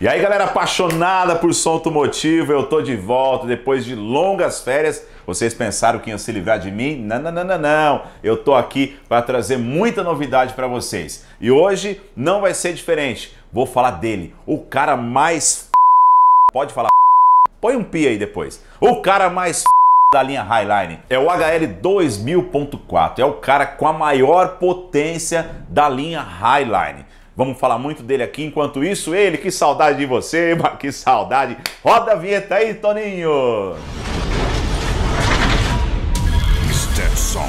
E aí, galera apaixonada por som automotivo, eu tô de volta depois de longas férias. Vocês pensaram que iam se livrar de mim? Não, não, não, não, não. Eu tô aqui para trazer muita novidade para vocês. E hoje não vai ser diferente. Vou falar dele, o cara mais Pode falar. Põe um pi aí depois. O cara mais da linha Highline. É o HL 2000.4, é o cara com a maior potência da linha Highline. Vamos falar muito dele aqui. Enquanto isso, ele, que saudade de você, que saudade. Roda a vinheta aí, Toninho! Stetson.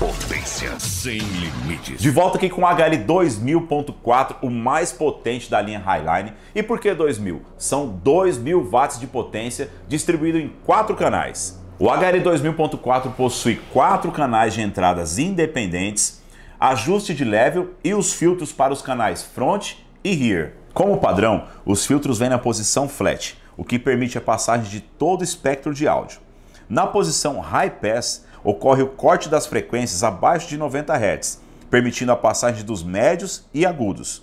Potência sem limites. De volta aqui com o HL 2000.4, o mais potente da linha Highline. E por que 2000? São 2000 watts de potência distribuído em quatro canais. O HL 2000.4 possui quatro canais de entradas independentes ajuste de level e os filtros para os canais front e rear. Como padrão, os filtros vêm na posição flat, o que permite a passagem de todo o espectro de áudio. Na posição high pass, ocorre o corte das frequências abaixo de 90 Hz, permitindo a passagem dos médios e agudos.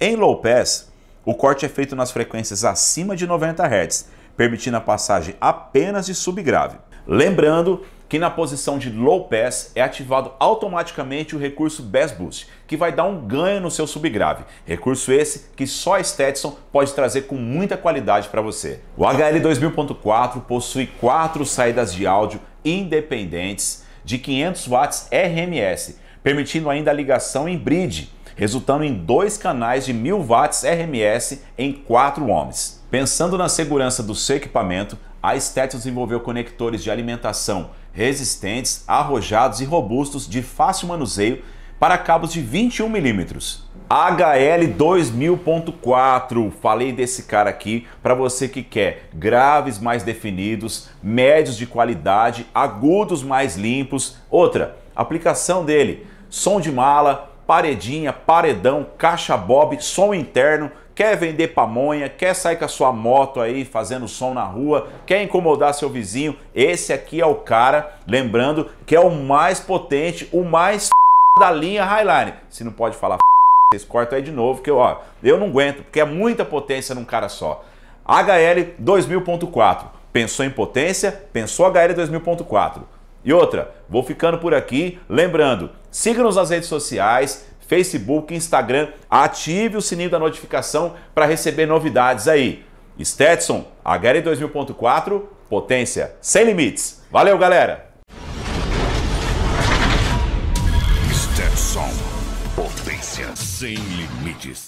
Em low pass, o corte é feito nas frequências acima de 90 Hz, permitindo a passagem apenas de subgrave. Lembrando que na posição de low pass é ativado automaticamente o recurso Bass Boost, que vai dar um ganho no seu subgrave. Recurso esse que só a Stetson pode trazer com muita qualidade para você. O HL 2000.4 possui quatro saídas de áudio independentes de 500 watts RMS, permitindo ainda a ligação em bridge, resultando em dois canais de 1000 watts RMS em 4 ohms. Pensando na segurança do seu equipamento, a Stetson desenvolveu conectores de alimentação resistentes, arrojados e robustos de fácil manuseio para cabos de 21 milímetros. HL 2000.4, falei desse cara aqui para você que quer graves mais definidos, médios de qualidade, agudos mais limpos. Outra, aplicação dele, som de mala, paredinha, paredão, caixa bob, som interno, quer vender pamonha, quer sair com a sua moto aí fazendo som na rua, quer incomodar seu vizinho, esse aqui é o cara, lembrando que é o mais potente, o mais da linha Highline. Se não pode falar vocês cortam aí de novo, que eu, ó, eu não aguento, porque é muita potência num cara só. HL 2000.4. Pensou em potência? Pensou HL 2000.4. E outra, vou ficando por aqui. Lembrando, siga-nos nas redes sociais, Facebook, Instagram, ative o sininho da notificação para receber novidades aí. Stetson HR2000.4, potência sem limites. Valeu, galera! Stetson, potência sem limites.